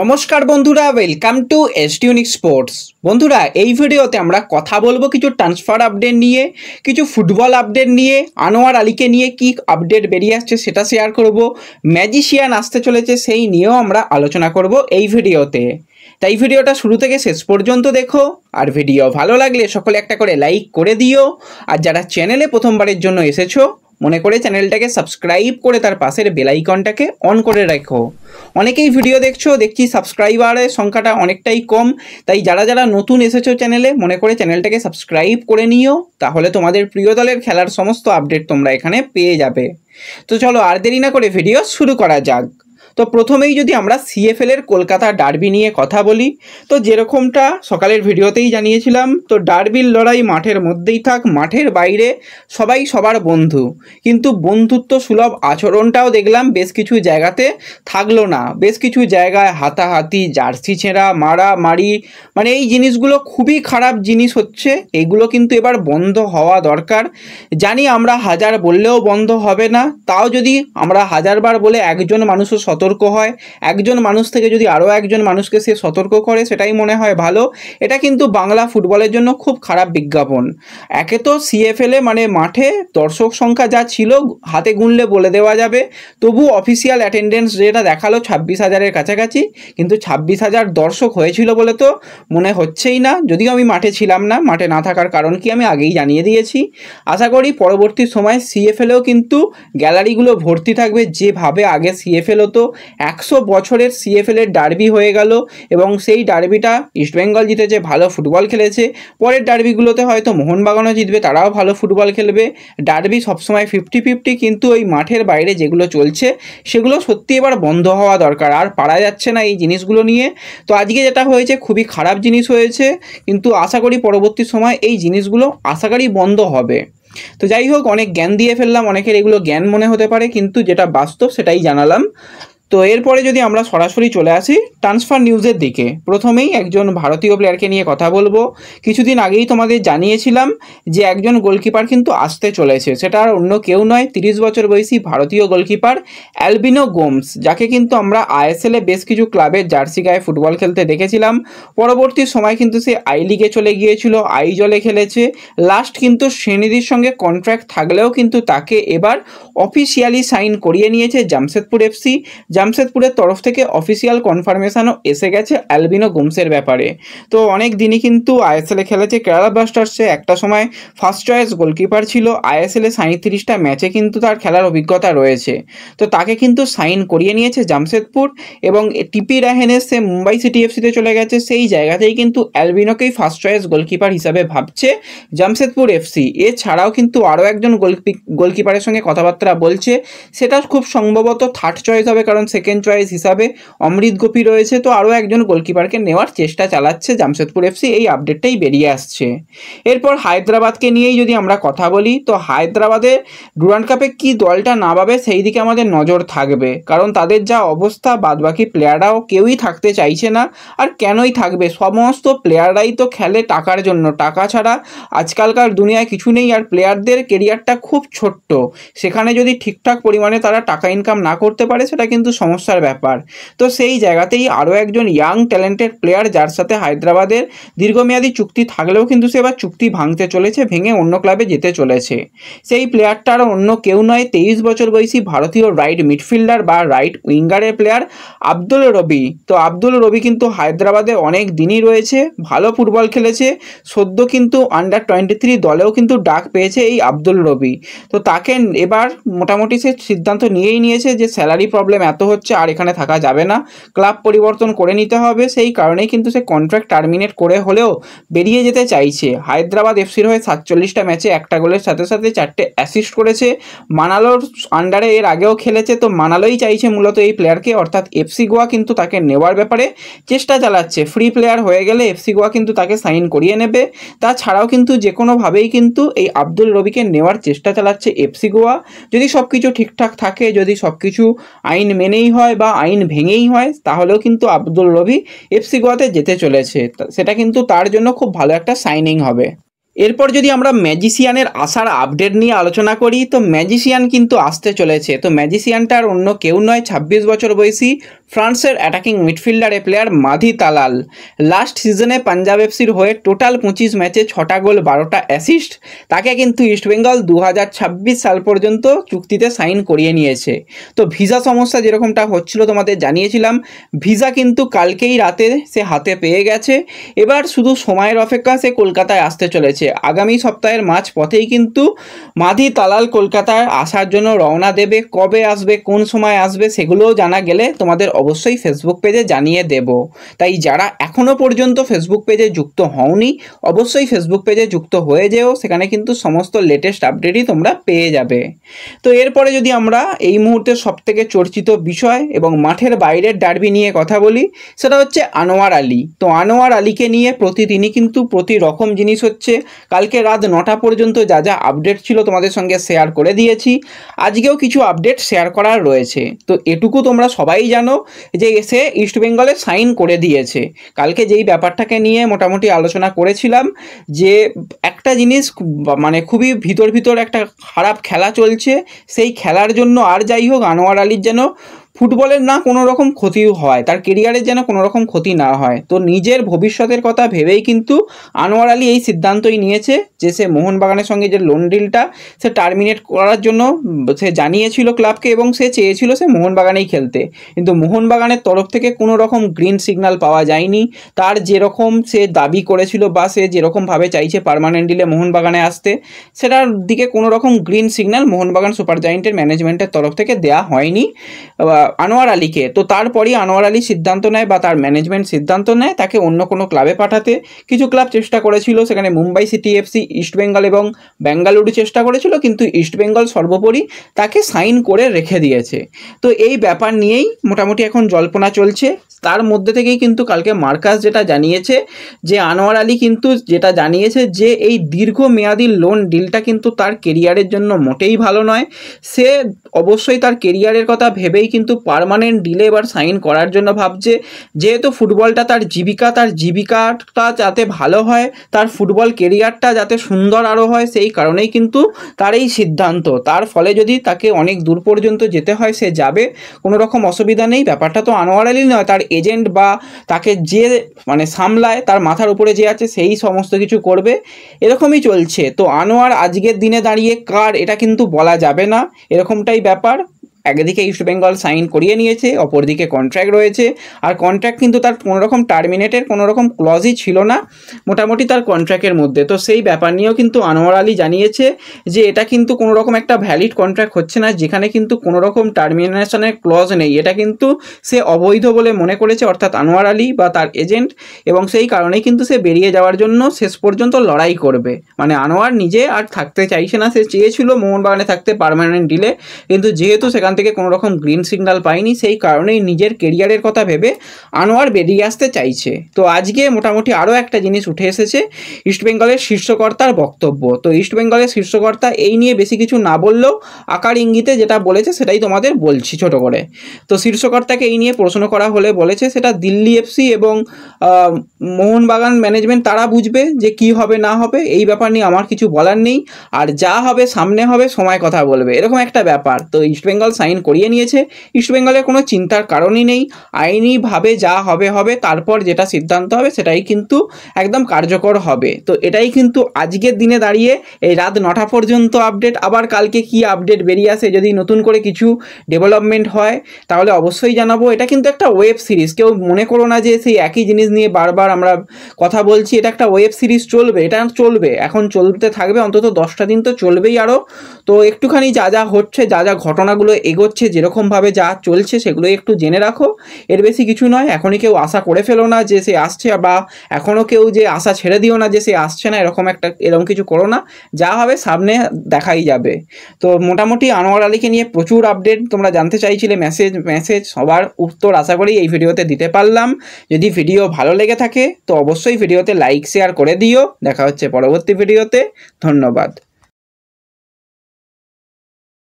নমস্কার বন্ধুরা welcome to এস টিউনিক স্পোর্টস বন্ধুরা এই ভিডিওতে আমরা কথা বলবো কিছু ট্রান্সফার আপডেট নিয়ে কিছু ফুটবল আপডেট নিয়ে আনোয়ার আলীকে নিয়ে কি আপডেট বেরিয়ে আসছে সেটা শেয়ার করব ম্যাজিশিয়ান আসতে চলেছে সেই নিয়েও আমরা আলোচনা করব এই ভিডিওতে তাই ভিডিওটা শুরু থেকে শেষ পর্যন্ত দেখো আর ভিডিও ভালো লাগলে সকলে একটা করে লাইক করে দিও আর যারা চ্যানেলে প্রথমবারের জন্য এসেছো মনে করে চ্যানেলটাকে সাবস্ক্রাইব করে তার পাশের বেলাইকনটাকে অন করে রেখো অনেকেই ভিডিও দেখছো দেখছি সাবস্ক্রাইবারের সংখ্যাটা অনেকটাই কম তাই যারা যারা নতুন এসেছো চ্যানেলে মনে করে চ্যানেলটাকে সাবস্ক্রাইব করে নিও তাহলে তোমাদের প্রিয় দলের খেলার সমস্ত আপডেট তোমরা এখানে পেয়ে যাবে তো চলো আর দেরি না করে ভিডিও শুরু করা যাক তো প্রথমেই যদি আমরা সিএফএলের কলকাতা ডার্বি নিয়ে কথা বলি তো যেরকমটা সকালের ভিডিওতেই জানিয়েছিলাম তো ডার্বির লড়াই মাঠের মধ্যেই থাক মাঠের বাইরে সবাই সবার বন্ধু কিন্তু বন্ধুত্ব সুলভ আচরণটাও দেখলাম বেশ কিছু জায়গাতে থাকলো না বেশ কিছু জায়গায় হাতাহাতি জার্সি ছেঁড়া মারা মারি মানে এই জিনিসগুলো খুবই খারাপ জিনিস হচ্ছে এগুলো কিন্তু এবার বন্ধ হওয়া দরকার জানি আমরা হাজার বললেও বন্ধ হবে না তাও যদি আমরা হাজারবার বলে একজন মানুষও শত সতর্ক হয় একজন মানুষ থেকে যদি আরও একজন মানুষকে সে সতর্ক করে সেটাই মনে হয় ভালো এটা কিন্তু বাংলা ফুটবলের জন্য খুব খারাপ বিজ্ঞাপন একে তো সিএফএলে মানে মাঠে দর্শক সংখ্যা যা ছিল হাতে গুনলে বলে দেওয়া যাবে তবু অফিসিয়াল অ্যাটেন্ডেন্স যেটা দেখালো ছাব্বিশ হাজারের কাছাকাছি কিন্তু ছাব্বিশ হাজার দর্শক হয়েছিল বলে তো মনে হচ্ছেই না যদিও আমি মাঠে ছিলাম না মাঠে না থাকার কারণ কি আমি আগেই জানিয়ে দিয়েছি আশা করি পরবর্তী সময় সিএফএলেও কিন্তু গ্যালারিগুলো ভর্তি থাকবে যেভাবে আগে সিএফএল হতো একশো বছরের সিএফএল এর ডার্বি হয়ে গেল এবং সেই ডার্বিটা ইস্টবেঙ্গল জিতেছে ভালো ফুটবল খেলেছে পরের ডার্বিগুলোতে হয়তো মোহনবাগানও জিতবে তারাও ভালো ফুটবল খেলবে ডার্বি সবসময় ফিফটি ফিফটি কিন্তু ওই মাঠের বাইরে যেগুলো চলছে সেগুলো সত্যি এবার বন্ধ হওয়া দরকার আর পারা যাচ্ছে না এই জিনিসগুলো নিয়ে তো আজকে যেটা হয়েছে খুবই খারাপ জিনিস হয়েছে কিন্তু আশা করি পরবর্তী সময় এই জিনিসগুলো আশা করি বন্ধ হবে তো যাই হোক অনেক জ্ঞান দিয়ে ফেললাম অনেকের এগুলো জ্ঞান মনে হতে পারে কিন্তু যেটা বাস্তব সেটাই জানালাম তো এরপরে যদি আমরা সরাসরি চলে আসি ট্রান্সফার নিউজের দিকে প্রথমেই একজন ভারতীয় প্লেয়ারকে নিয়ে কথা বলবো কিছুদিন আগেই তোমাদের জানিয়েছিলাম যে একজন গোলকিপার কিন্তু আসতে চলেছে সেটা আর অন্য কেউ নয় তিরিশ বছর বয়সী ভারতীয় গোলকিপার অ্যালবিনো গোমস যাকে কিন্তু আমরা আইএসএলে বেশ কিছু ক্লাবের জার্সি গায়ে ফুটবল খেলতে দেখেছিলাম পরবর্তী সময় কিন্তু সে আই লিগে চলে গিয়েছিল আই জলে খেলেছে লাস্ট কিন্তু শ্রেণীদের সঙ্গে কন্ট্রাক্ট থাকলেও কিন্তু তাকে এবার অফিসিয়ালি সাইন করিয়ে নিয়েছে জামশেদপুর এফসি জামশেদপুরের তরফ থেকে অফিসিয়াল কনফার্মেশনও এসে গেছে অ্যালবিনো গোমসের ব্যাপারে তো অনেক দিনই কিন্তু আইএসএলে খেলেছে কেরালা ব্লাস্টার্সে একটা সময় ফার্স্ট চয়েস গোলকিপার ছিল আইএসএলে সাঁত্রিশটা ম্যাচে কিন্তু তার খেলার অভিজ্ঞতা রয়েছে তো তাকে কিন্তু সাইন করিয়ে নিয়েছে জামশেদপুর এবং টিপি রাহেনের সে মুম্বাই সিটি এফসিতে চলে গেছে সেই জায়গাতেই কিন্তু অ্যালবিনোকেই ফার্স্ট চয়েস গোলকিপার হিসাবে ভাবছে জামশেদপুর এফসি এছাড়াও কিন্তু আরও একজন গোলকিপারের সঙ্গে কথাবার্তা বলছে সেটা খুব সম্ভবত থার্ড চয়েস হবে কারণ সেকেন্ড চয়েস হিসাবে অমৃত গোপী রয়েছে তো আরও একজন গোলকিপারকে নেওয়ার চেষ্টা চালাচ্ছে জামশেদপুর এফসি এই আপডেটটাই বেরিয়ে আসছে এরপর হায়দ্রাবাদকে নিয়েই যদি আমরা কথা বলি তো হায়দ্রাবাদে ডুরান্ড কাপে কী দলটা না পাবে সেই দিকে আমাদের নজর থাকবে কারণ তাদের যা অবস্থা বাদবাকি প্লেয়াররাও কেউই থাকতে চাইছে না আর কেনই থাকবে সমস্ত প্লেয়াররাই তো খেলে টাকার জন্য টাকা ছাড়া আজকালকার দুনিয়ায় কিছু নেই আর প্লেয়ারদের কেরিয়ারটা খুব ছোট্ট সেখানে যদি ঠিকঠাক পরিমাণে তারা টাকা ইনকাম না করতে পারে সেটা কিন্তু সমস্যার ব্যাপার তো সেই জায়গাতেই আরও একজন ইয়াং ট্যালেন্টেড প্লেয়ার যার সাথে হায়দ্রাবাদের দীর্ঘমেয়াদী চুক্তি থাকলেও কিন্তু সে এবার চুক্তি ভাঙতে চলেছে ভেঙে অন্য ক্লাবে যেতে চলেছে সেই প্লেয়ারটা অন্য কেউ নয় তেইশ বছর বয়সী ভারতীয় রাইট মিডফিল্ডার বা রাইট উইঙ্গারের প্লেয়ার আব্দুল রবি তো আব্দুল রবি কিন্তু হায়দ্রাবাদে অনেক দিনই রয়েছে ভালো ফুটবল খেলেছে সদ্য কিন্তু আন্ডার টোয়েন্টি থ্রি দলেও কিন্তু ডাক পেয়েছে এই আব্দুল রবি তো তাকে এবার মোটামুটি সে সিদ্ধান্ত নিয়েই নিয়েছে যে স্যালারি প্রবলেম এত হচ্ছে আর এখানে থাকা যাবে না ক্লাব পরিবর্তন করে নিতে হবে সেই কারণেই কিন্তু সে কন্ট্রাক্ট টার্মিনেট করে হলেও বেরিয়ে যেতে চাইছে হায়দ্রাবাদ এফসির হয়ে সাতচল্লিশটা ম্যাচে একটা গোলের সাথে সাথে চারটে অ্যাসিস্ট করেছে মানালোর আন্ডারে এর আগেও খেলেছে তো মানালোই চাইছে মূলত এই প্লেয়ারকে অর্থাৎ এফসি গোয়া কিন্তু তাকে নেওয়ার ব্যাপারে চেষ্টা চালাচ্ছে ফ্রি প্লেয়ার হয়ে গেলে এফসি গোয়া কিন্তু তাকে সাইন করিয়ে নেবে তাছাড়াও কিন্তু যে কোনোভাবেই কিন্তু এই আব্দুল রবিকে নেওয়ার চেষ্টা চালাচ্ছে এফসি গোয়া যদি সব কিছু ঠিকঠাক থাকে যদি সব কিছু আইন মেনে মেনেই হয় বা আইন ভেঙেই হয় তাহলেও কিন্তু আব্দুল রবি এফসি গোয়াতে যেতে চলেছে সেটা কিন্তু তার জন্য খুব ভালো একটা সাইনিং হবে এরপর যদি আমরা ম্যাজিসিয়ানের আসার আপডেট নিয়ে আলোচনা করি তো ম্যাজিসিয়ান কিন্তু আসতে চলেছে তো আর অন্য কেউ নয় ছাব্বিশ বছর বয়সী ফ্রান্সের অ্যাটাকিং মিডফিল্ডারে প্লেয়ার মাধি তালাল লাস্ট সিজনে পাঞ্জাব এফসির হয়ে টোটাল পঁচিশ ম্যাচে ছটা গোল বারোটা অ্যাসিস্ট তাকে কিন্তু ইস্টবেঙ্গল দু সাল পর্যন্ত চুক্তিতে সাইন করিয়ে নিয়েছে তো ভিসা সমস্যা যেরকমটা হচ্ছিল তোমাদের জানিয়েছিলাম ভিসা কিন্তু কালকেই রাতে সে হাতে পেয়ে গেছে এবার শুধু সময়ের অপেক্ষা সে কলকাতায় আসতে চলেছে আগামী সপ্তাহের মাঝ পথেই কিন্তু মাধি তালাল কলকাতায় আসার জন্য রওনা দেবে কবে আসবে কোন সময় আসবে সেগুলোও জানা গেলে তোমাদের অবশ্যই ফেসবুক পেজে জানিয়ে দেব তাই যারা এখনও পর্যন্ত ফেসবুক পেজে যুক্ত হওনি অবশ্যই ফেসবুক পেজে যুক্ত হয়ে যেও সেখানে কিন্তু সমস্ত লেটেস্ট আপডেটই তোমরা পেয়ে যাবে তো এরপরে যদি আমরা এই মুহূর্তে সবথেকে চর্চিত বিষয় এবং মাঠের বাইরের ডার্বি নিয়ে কথা বলি সেটা হচ্ছে আনোয়ার আলী তো আনোয়ার আলীকে নিয়ে প্রতিদিনই কিন্তু প্রতি রকম জিনিস হচ্ছে কালকে রাত নটা পর্যন্ত যা যা আপডেট ছিল তোমাদের সঙ্গে শেয়ার করে দিয়েছি আজকেও কিছু আপডেট শেয়ার করার রয়েছে তো এটুকু তোমরা সবাই জানো যে এসে ইস্টবেঙ্গলে সাইন করে দিয়েছে কালকে যেই ব্যাপারটাকে নিয়ে মোটামুটি আলোচনা করেছিলাম যে একটা জিনিস মানে খুবই ভিতর ভিতর একটা খারাপ খেলা চলছে সেই খেলার জন্য আর যাই হোক আনোয়ার আলীর যেন ফুটবলের না কোনো রকম ক্ষতি হয় তার কেরিয়ারের যেন কোনো রকম ক্ষতি না হয় তো নিজের ভবিষ্যতের কথা ভেবেই কিন্তু আনোয়ার আলী এই সিদ্ধান্তই নিয়েছে যে সে মোহনবাগানের সঙ্গে যে লোন ডিলটা সে টার্মিনেট করার জন্য সে জানিয়েছিল ক্লাবকে এবং সে চেয়েছিল সে মোহনবাগানেই খেলতে কিন্তু মোহনবাগানের তরফ থেকে কোনো রকম গ্রিন সিগনাল পাওয়া যায়নি তার যেরকম সে দাবি করেছিল বা সে যেরকমভাবে চাইছে পারমানেন্ট ডিলে মোহনবাগানে আসতে সেটার দিকে কোনো রকম গ্রিন সিগনাল মোহনবাগান সুপার জায়েন্টের ম্যানেজমেন্টের তরফ থেকে দেয়া হয়নি আনোয়ার আলীকে তো তারপরই আনোয়ার আলী সিদ্ধান্ত নেয় বা তার ম্যানেজমেন্ট সিদ্ধান্ত নেয় তাকে অন্য কোনো ক্লাবে পাঠাতে কিছু ক্লাব চেষ্টা করেছিল সেখানে মুম্বাই সিটি এফসি ইস্টবেঙ্গল এবং বেঙ্গালুরু চেষ্টা করেছিল কিন্তু ইস্টবেঙ্গল সর্বোপরি তাকে সাইন করে রেখে দিয়েছে তো এই ব্যাপার নিয়েই মোটামুটি এখন জল্পনা চলছে তার মধ্যে থেকেই কিন্তু কালকে মার্কাস যেটা জানিয়েছে যে আনোয়ার আলী কিন্তু যেটা জানিয়েছে যে এই দীর্ঘমেয়াদী লোন ডিলটা কিন্তু তার কেরিয়ারের জন্য মোটেই ভালো নয় সে অবশ্যই তার কেরিয়ারের কথা ভেবেই কিন্তু পারমানেন্ট ডিলে এবার সাইন করার জন্য ভাবছে যেহেতু ফুটবলটা তার জীবিকা তার জীবিকাটা যাতে ভালো হয় তার ফুটবল কেরিয়ারটা যাতে সুন্দর আরও হয় সেই কারণেই কিন্তু তার এই সিদ্ধান্ত তার ফলে যদি তাকে অনেক দূর পর্যন্ত যেতে হয় সে যাবে কোনো রকম অসুবিধা নেই ব্যাপারটা তো আনোয়ার আলী নয় তার এজেন্ট বা তাকে যে মানে সামলায় তার মাথার উপরে যে আছে সেই সমস্ত কিছু করবে এরকমই চলছে তো আনোয়ার আজকের দিনে দাঁড়িয়ে কার এটা কিন্তু বলা যাবে না এরকমটাই ব্যাপার একদিকে ইস্ট বেঙ্গল সাইন করিয়ে নিয়েছে অপরদিকে কন্ট্র্যাক্ট রয়েছে আর কন্ট্র্যাক্ট কিন্তু তার কোনোরকম টার্মিনেটের কোনোরকম ক্লজই ছিল না মোটামুটি তার কন্ট্র্যাক্টের মধ্যে তো সেই ব্যাপার নিয়েও কিন্তু আনোয়ার আলী জানিয়েছে যে এটা কিন্তু কোনোরকম একটা ভ্যালিড কন্ট্র্যাক্ট হচ্ছে না যেখানে কিন্তু কোনোরকম টার্মিনেশনের ক্লজ নেই এটা কিন্তু সে অবৈধ বলে মনে করেছে অর্থাৎ আনোয়ার আলী বা তার এজেন্ট এবং সেই কারণেই কিন্তু সে বেরিয়ে যাওয়ার জন্য শেষ পর্যন্ত লড়াই করবে মানে আনোয়ার নিজে আর থাকতে চাইছে না সে চেয়েছিল মোহনবাগানে থাকতে পারমানেন্ট ডিলে কিন্তু যেহেতু সেখান থেকে কোনো রকম গ্রিন সিগনাল পায়নি সেই কারণেই নিজের কেরিয়ারের কথা ভেবে আনোয়ার বেরিয়ে আসতে চাইছে তো আজকে মোটামুটি আরও একটা জিনিস উঠে এসেছে ইস্টবেঙ্গলের শীর্ষকর্তার বক্তব্য তো ইস্টবেঙ্গলের শীর্ষকর্তা এই নিয়ে বেশি কিছু না বললেও আকার ইঙ্গিতে যেটা বলেছে সেটাই তোমাদের বলছি ছোট করে তো শীর্ষকর্তাকে এই নিয়ে প্রশ্ন করা হলে বলেছে সেটা দিল্লি এফসি এবং মোহনবাগান ম্যানেজমেন্ট তারা বুঝবে যে কি হবে না হবে এই ব্যাপার নিয়ে আমার কিছু বলার নেই আর যা হবে সামনে হবে সময় কথা বলবে এরকম একটা ব্যাপার তো ইস্টবেঙ্গল সাইন করিয়ে নিয়েছে ইস্টবেঙ্গলের কোনো চিন্তার কারণই নেই আইনিভাবে যা হবে হবে তারপর যেটা সিদ্ধান্ত হবে সেটাই কিন্তু একদম কার্যকর হবে তো এটাই কিন্তু আজকের দিনে দাঁড়িয়ে এই রাত নটা পর্যন্ত আপডেট আবার কালকে কি আপডেট বেরিয়ে আসে যদি নতুন করে কিছু ডেভেলপমেন্ট হয় তাহলে অবশ্যই জানাবো এটা কিন্তু একটা ওয়েব সিরিজ কেউ মনে করো না যে সেই একই জিনিস নিয়ে বারবার আমরা কথা বলছি এটা একটা ওয়েব সিরিজ চলবে এটা চলবে এখন চলতে থাকবে অন্তত দশটা দিন তো চলবেই আরও তো একটুখানি যা যা হচ্ছে যা যা ঘটনাগুলো এগোচ্ছে যেরকমভাবে যা চলছে সেগুলো একটু জেনে রাখো এর বেশি কিছু নয় এখনই কেউ আশা করে ফেলো না যে সে আসছে বা এখনও কেউ যে আশা ছেড়ে দিও না যে সে আসছে না এরকম একটা এরকম কিছু করো না যা হবে সামনে দেখাই যাবে তো মোটামুটি আনোয়ার আলীকে নিয়ে প্রচুর আপডেট তোমরা জানতে চাইছিলে মেসেজ মেসেজ সবার উত্তর আশা করি এই ভিডিওতে দিতে পারলাম যদি ভিডিও ভালো লেগে থাকে তো অবশ্যই ভিডিওতে লাইক শেয়ার করে দিও দেখা হচ্ছে পরবর্তী ভিডিওতে ধন্যবাদ